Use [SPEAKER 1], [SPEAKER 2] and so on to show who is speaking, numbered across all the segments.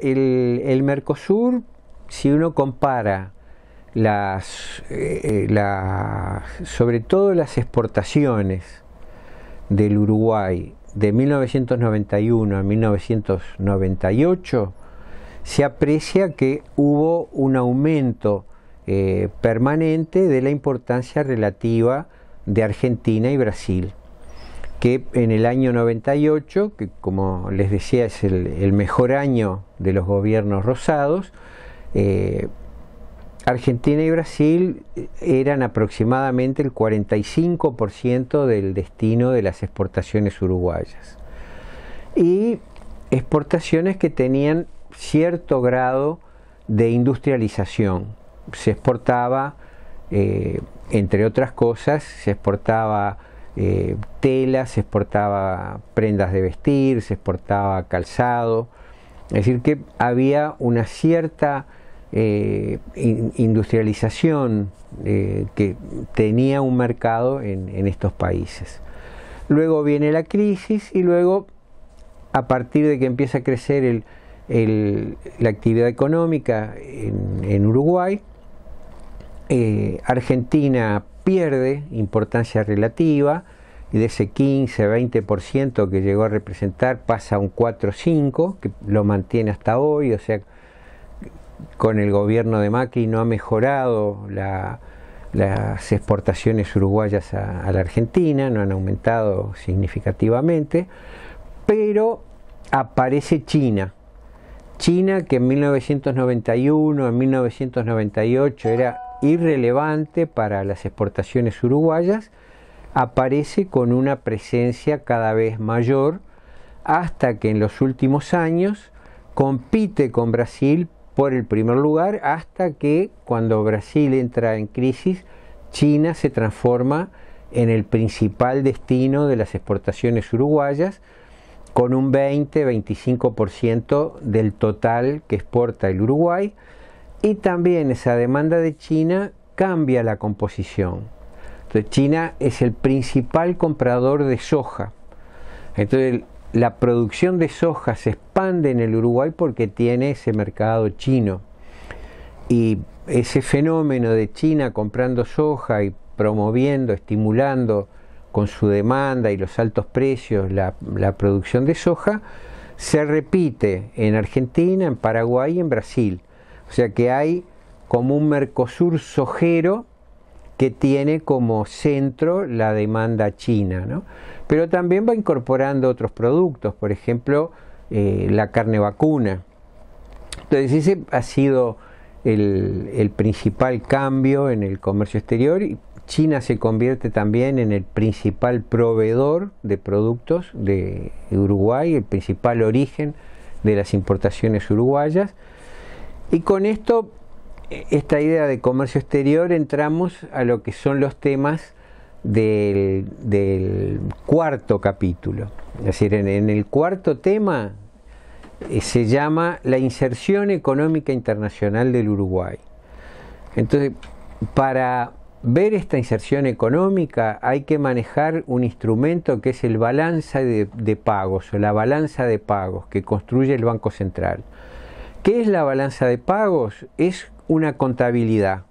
[SPEAKER 1] El, Mercosur, si uno compara eh, eh, sobre todo las exportaciones del Uruguay de 1991 a 1998, se aprecia que hubo un aumento eh, permanente de la importancia relativa de Argentina y Brasil que en el año 98, que como les decía es el, mejor año de los gobiernos rosados, eh, Argentina y Brasil eh, eran aproximadamente el 45% del destino de las exportaciones uruguayas. Y exportaciones que tenían cierto grado de industrialización. Se exportaba, eh, entre otras cosas, se exportaba eh, tela, se exportaba prendas de vestir, se exportaba calzado. Es decir, que había una cierta eh, industrialización eh, que tenía un mercado en, estos países. Luego viene la crisis y luego, a partir de que empieza a crecer la actividad económica en, Uruguay. Argentina pierde importancia relativa y de ese 15-20% que llegó a representar pasa a un 4-5, que lo mantiene hasta hoy, o sea, con el gobierno de Macri no ha mejorado las exportaciones uruguayas a, a, la Argentina, no han aumentado significativamente, pero aparece China. China que en 1991, en 1998 era irrelevante para las exportaciones uruguayas, aparece con una presencia cada vez mayor hasta que en los últimos años compite con Brasil por el primer lugar hasta que cuando Brasil entra en crisis, China se transforma en el principal destino de las exportaciones uruguayas con un 20-25% del total que exporta el Uruguay y también esa demanda de China cambia la composición. Entonces, China es el principal comprador de soja. Entonces la producción de soja se expande en el Uruguay porque tiene ese mercado chino. Y ese fenómeno de China comprando soja y promoviendo, estimulando con su demanda y los altos precios la, la, producción de soja, se repite en Argentina, en Paraguay y en Brasil. O sea que hay como un Mercosur sojero que tiene como centro la demanda china, ¿no? Pero también va incorporando otros productos, por ejemplo, eh, la carne vacuna. Entonces ese ha sido el, el principal cambio en el comercio exterior y China se convierte también en el principal proveedor de productos de Uruguay, el principal origen de las importaciones uruguayas y con esto, esta idea de comercio exterior, entramos a lo que son los temas del, cuarto capítulo. Es decir, en, el cuarto tema eh, se llama la inserción económica internacional del Uruguay. Entonces, para ver esta inserción económica hay que manejar un instrumento que es el balanza de, pagos o la balanza de pagos que construye el Banco Central. ¿Qué es la balanza de pagos? Es una contabilidad.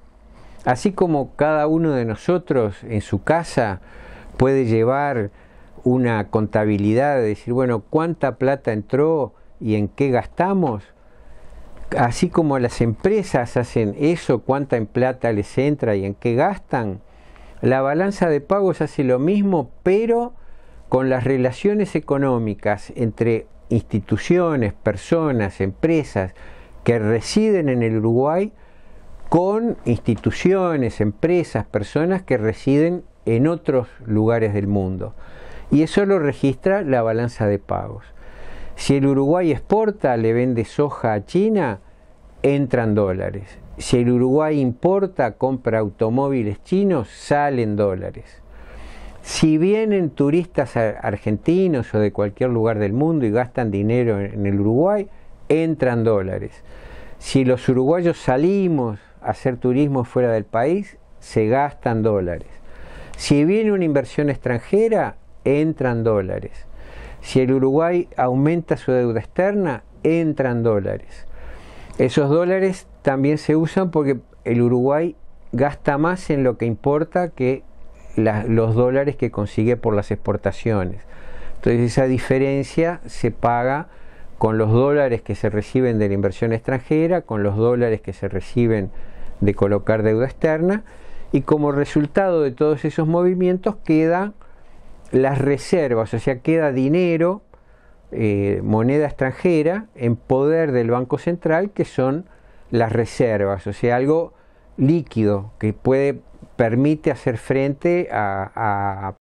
[SPEAKER 1] Así como cada uno de nosotros en su casa puede llevar una contabilidad de decir, bueno, cuánta plata entró y en qué gastamos, así como las empresas hacen eso, cuánta en plata les entra y en qué gastan, la balanza de pagos hace lo mismo, pero con las relaciones económicas entre instituciones, personas, empresas que residen en el Uruguay con instituciones, empresas, personas que residen en otros lugares del mundo. Y eso lo registra la balanza de pagos. Si el Uruguay exporta, le vende soja a China, entran dólares. Si el Uruguay importa, compra automóviles chinos, salen dólares. Si vienen turistas argentinos o de cualquier lugar del mundo y gastan dinero en el Uruguay, entran dólares. Si los uruguayos salimos a hacer turismo fuera del país, se gastan dólares. Si viene una inversión extranjera, entran dólares. Si el Uruguay aumenta su deuda externa, entran dólares. Esos dólares también se usan porque el Uruguay gasta más en lo que importa que los dólares que consigue por las exportaciones. Entonces esa diferencia se paga con los dólares que se reciben de la inversión extranjera, con los dólares que se reciben de colocar deuda externa y como resultado de todos esos movimientos quedan las reservas, o sea, queda dinero, eh, moneda extranjera en poder del Banco Central que son las reservas, o sea, algo líquido que puede permite hacer frente a, a